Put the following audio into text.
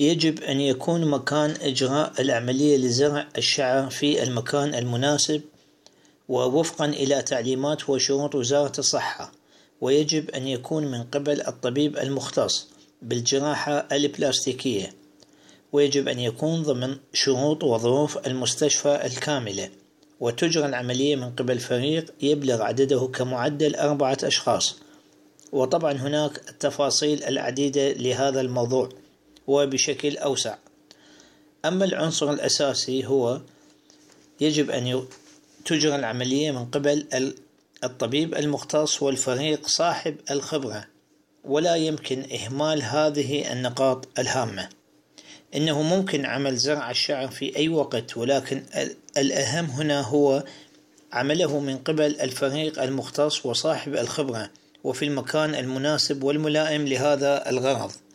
يجب أن يكون مكان إجراء العملية لزرع الشعر في المكان المناسب ووفقا إلى تعليمات وشروط وزارة الصحة ويجب أن يكون من قبل الطبيب المختص بالجراحة البلاستيكية ويجب أن يكون ضمن شروط وظروف المستشفى الكاملة وتجرى العملية من قبل فريق يبلغ عدده كمعدل أربعة أشخاص وطبعا هناك التفاصيل العديدة لهذا الموضوع وبشكل أوسع أما العنصر الأساسي هو يجب أن تجرى العملية من قبل الطبيب المختص والفريق صاحب الخبرة ولا يمكن إهمال هذه النقاط الهامة إنه ممكن عمل زرع الشعر في أي وقت ولكن الأهم هنا هو عمله من قبل الفريق المختص وصاحب الخبرة وفي المكان المناسب والملائم لهذا الغرض